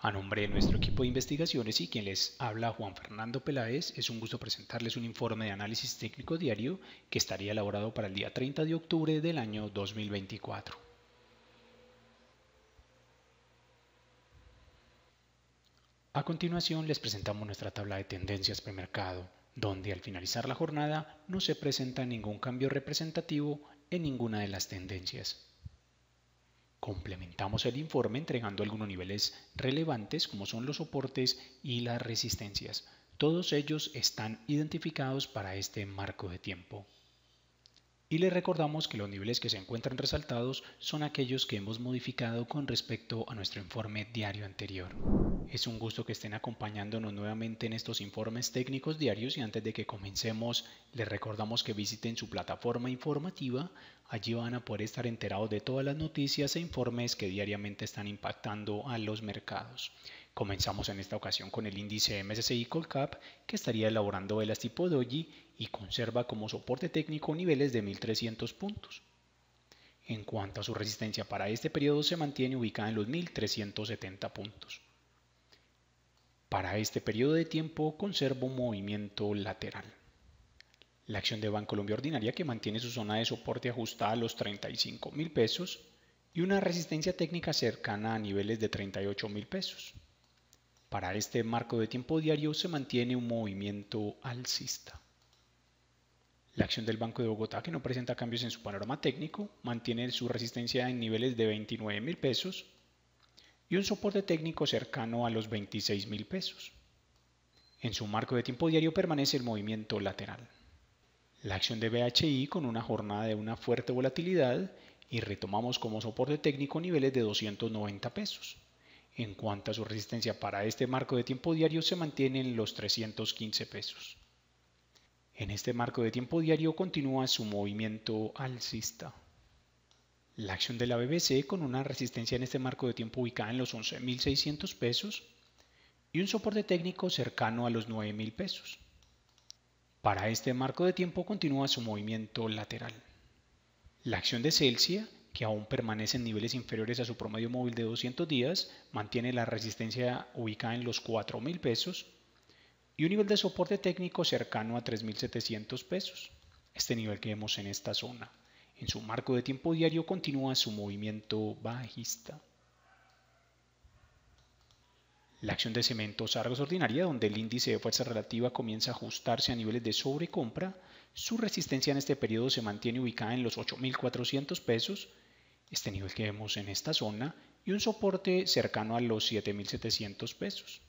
A nombre de nuestro equipo de investigaciones y quien les habla Juan Fernando Peláez, es un gusto presentarles un informe de análisis técnico diario que estaría elaborado para el día 30 de octubre del año 2024. A continuación les presentamos nuestra tabla de tendencias premercado, donde al finalizar la jornada no se presenta ningún cambio representativo en ninguna de las tendencias. Complementamos el informe entregando algunos niveles relevantes como son los soportes y las resistencias. Todos ellos están identificados para este marco de tiempo y les recordamos que los niveles que se encuentran resaltados son aquellos que hemos modificado con respecto a nuestro informe diario anterior. Es un gusto que estén acompañándonos nuevamente en estos informes técnicos diarios y antes de que comencemos les recordamos que visiten su plataforma informativa, allí van a poder estar enterados de todas las noticias e informes que diariamente están impactando a los mercados. Comenzamos en esta ocasión con el índice MSCI Colcap que estaría elaborando el tipo Doji y conserva como soporte técnico niveles de 1300 puntos. En cuanto a su resistencia para este periodo se mantiene ubicada en los 1370 puntos. Para este periodo de tiempo conserva un movimiento lateral. La acción de Bancolombia Ordinaria que mantiene su zona de soporte ajustada a los 35 mil pesos y una resistencia técnica cercana a niveles de 38 mil pesos. Para este marco de tiempo diario se mantiene un movimiento alcista. La acción del Banco de Bogotá, que no presenta cambios en su panorama técnico, mantiene su resistencia en niveles de 29 mil pesos y un soporte técnico cercano a los 26 mil pesos. En su marco de tiempo diario permanece el movimiento lateral. La acción de BHI con una jornada de una fuerte volatilidad y retomamos como soporte técnico niveles de 290 pesos. En cuanto a su resistencia para este marco de tiempo diario se mantienen los 315 pesos. En este marco de tiempo diario continúa su movimiento alcista. La acción de la BBC con una resistencia en este marco de tiempo ubicada en los 11.600 pesos y un soporte técnico cercano a los 9.000 pesos. Para este marco de tiempo continúa su movimiento lateral. La acción de Celsius, que aún permanece en niveles inferiores a su promedio móvil de 200 días, mantiene la resistencia ubicada en los 4.000 pesos y un nivel de soporte técnico cercano a 3.700 pesos. Este nivel que vemos en esta zona. En su marco de tiempo diario continúa su movimiento bajista. La acción de cementos Argos ordinaria, donde el índice de fuerza relativa comienza a ajustarse a niveles de sobrecompra, su resistencia en este periodo se mantiene ubicada en los 8.400 pesos, este nivel que vemos en esta zona, y un soporte cercano a los 7.700 pesos.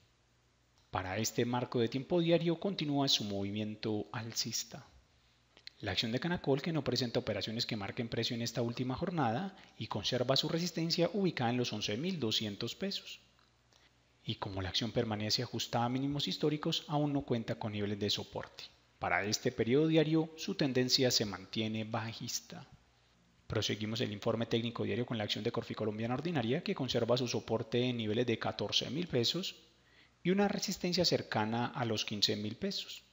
Para este marco de tiempo diario continúa su movimiento alcista. La acción de Canacol, que no presenta operaciones que marquen precio en esta última jornada y conserva su resistencia ubicada en los 11.200 pesos. Y como la acción permanece ajustada a mínimos históricos, aún no cuenta con niveles de soporte. Para este periodo diario, su tendencia se mantiene bajista. Proseguimos el informe técnico diario con la acción de Corfi Colombiana Ordinaria, que conserva su soporte en niveles de 14.000 pesos y una resistencia cercana a los 15.000 pesos.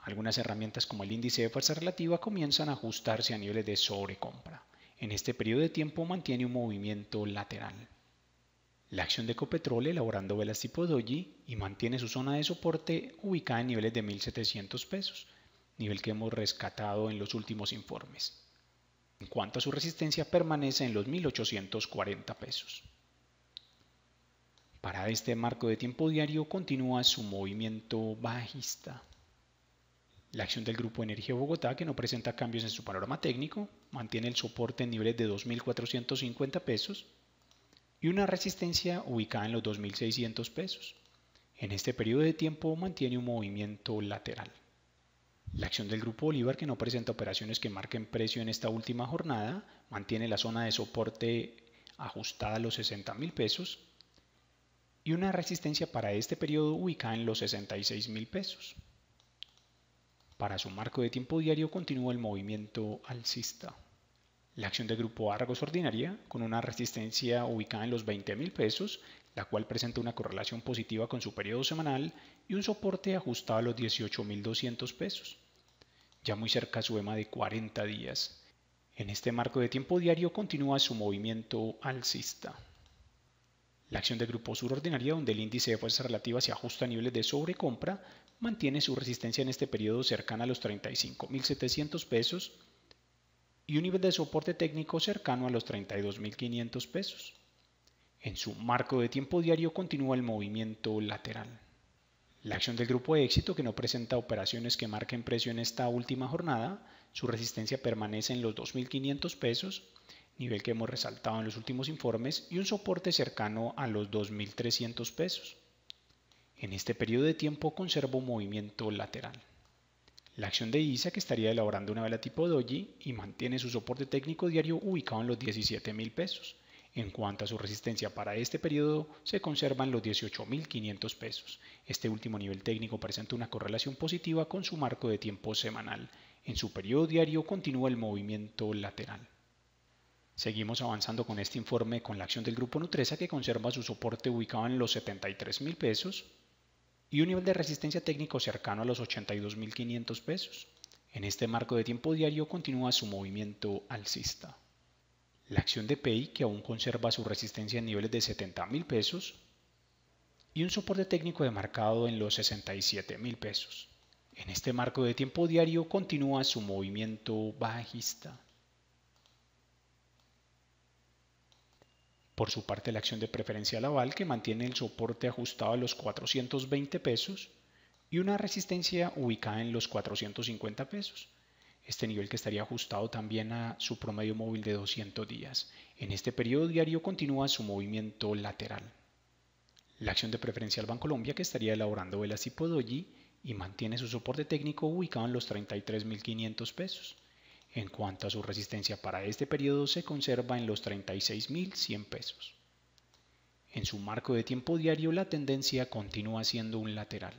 Algunas herramientas como el índice de fuerza relativa comienzan a ajustarse a niveles de sobrecompra. En este periodo de tiempo mantiene un movimiento lateral. La acción de Copetrol elaborando velas tipo doji y mantiene su zona de soporte ubicada en niveles de 1.700 pesos, nivel que hemos rescatado en los últimos informes. En cuanto a su resistencia permanece en los 1.840 pesos. Para este marco de tiempo diario continúa su movimiento bajista. La acción del Grupo Energía Bogotá, que no presenta cambios en su panorama técnico, mantiene el soporte en niveles de 2.450 pesos y una resistencia ubicada en los 2.600 pesos. En este periodo de tiempo mantiene un movimiento lateral. La acción del Grupo Bolívar, que no presenta operaciones que marquen precio en esta última jornada, mantiene la zona de soporte ajustada a los 60.000 pesos y una resistencia para este periodo ubicada en los 66 mil pesos. Para su marco de tiempo diario continúa el movimiento alcista. La acción de grupo Argos ordinaria, con una resistencia ubicada en los 20 mil pesos, la cual presenta una correlación positiva con su periodo semanal y un soporte ajustado a los 18.200 pesos, ya muy cerca a su EMA de 40 días. En este marco de tiempo diario continúa su movimiento alcista. La acción del grupo sur ordinaria, donde el índice de Fuerzas relativa se ajusta a niveles de sobrecompra, mantiene su resistencia en este periodo cercana a los 35.700 pesos y un nivel de soporte técnico cercano a los 32.500 pesos. En su marco de tiempo diario continúa el movimiento lateral. La acción del grupo éxito, que no presenta operaciones que marquen precio en esta última jornada, su resistencia permanece en los 2.500 pesos nivel que hemos resaltado en los últimos informes, y un soporte cercano a los 2.300 pesos. En este periodo de tiempo conservo movimiento lateral. La acción de ISA que estaría elaborando una vela tipo doji y mantiene su soporte técnico diario ubicado en los 17.000 pesos. En cuanto a su resistencia para este periodo, se conservan los 18.500 pesos. Este último nivel técnico presenta una correlación positiva con su marco de tiempo semanal. En su periodo diario continúa el movimiento lateral. Seguimos avanzando con este informe con la acción del grupo Nutresa que conserva su soporte ubicado en los 73 mil pesos y un nivel de resistencia técnico cercano a los 82.500 pesos. En este marco de tiempo diario continúa su movimiento alcista. La acción de PEI que aún conserva su resistencia en niveles de mil pesos y un soporte técnico demarcado en los mil pesos. En este marco de tiempo diario continúa su movimiento bajista. Por su parte, la acción de Preferencia aval que mantiene el soporte ajustado a los 420 pesos y una resistencia ubicada en los 450 pesos. Este nivel que estaría ajustado también a su promedio móvil de 200 días. En este periodo diario continúa su movimiento lateral. La acción de Preferencia banco Colombia, que estaría elaborando velas tipo doji y mantiene su soporte técnico ubicado en los 33.500 pesos. En cuanto a su resistencia para este periodo, se conserva en los 36.100 pesos. En su marco de tiempo diario, la tendencia continúa siendo un lateral.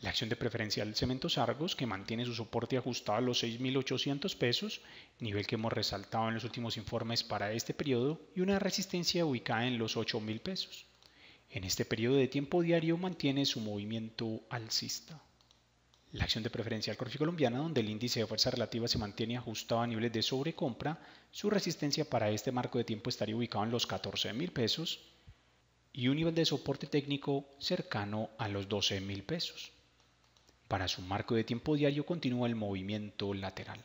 La acción de Preferencia preferencial Cemento Argos, que mantiene su soporte ajustado a los 6.800 pesos, nivel que hemos resaltado en los últimos informes para este periodo, y una resistencia ubicada en los 8.000 pesos. En este periodo de tiempo diario mantiene su movimiento alcista. La acción de preferencial Corfí-Colombiana, donde el índice de fuerza relativa se mantiene ajustado a niveles de sobrecompra, su resistencia para este marco de tiempo estaría ubicado en los 14 mil pesos y un nivel de soporte técnico cercano a los 12 mil pesos. Para su marco de tiempo diario continúa el movimiento lateral.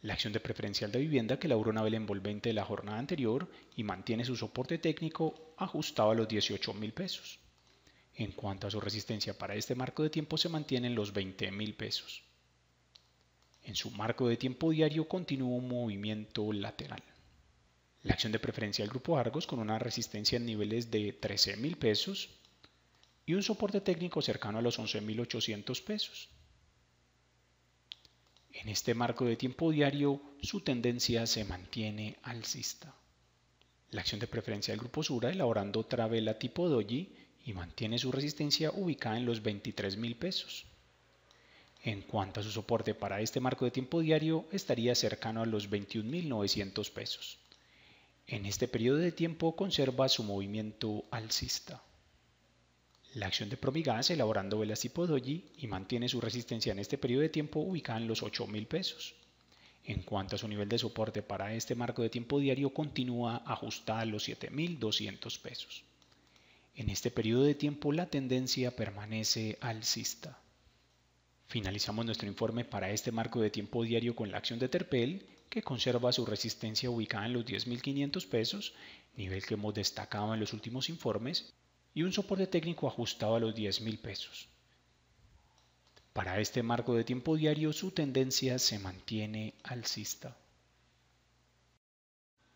La acción de preferencial de vivienda que labró una vela envolvente de la jornada anterior y mantiene su soporte técnico ajustado a los 18 mil pesos. En cuanto a su resistencia para este marco de tiempo se mantienen los 20 mil pesos. En su marco de tiempo diario continúa un movimiento lateral. La acción de preferencia del grupo Argos con una resistencia en niveles de 13,000 pesos y un soporte técnico cercano a los 11.800 pesos. En este marco de tiempo diario su tendencia se mantiene alcista. La acción de preferencia del grupo Sura elaborando vela tipo Doji y mantiene su resistencia ubicada en los 23 mil pesos. En cuanto a su soporte para este marco de tiempo diario, estaría cercano a los 21.900 pesos. En este periodo de tiempo conserva su movimiento alcista. La acción de Promigas elaborando velas tipo doji y mantiene su resistencia en este periodo de tiempo ubicada en los 8.000 pesos. En cuanto a su nivel de soporte para este marco de tiempo diario, continúa ajustada a los 7.200 pesos. En este periodo de tiempo la tendencia permanece alcista. Finalizamos nuestro informe para este marco de tiempo diario con la acción de Terpel, que conserva su resistencia ubicada en los 10.500 pesos, nivel que hemos destacado en los últimos informes, y un soporte técnico ajustado a los 10.000 pesos. Para este marco de tiempo diario su tendencia se mantiene alcista.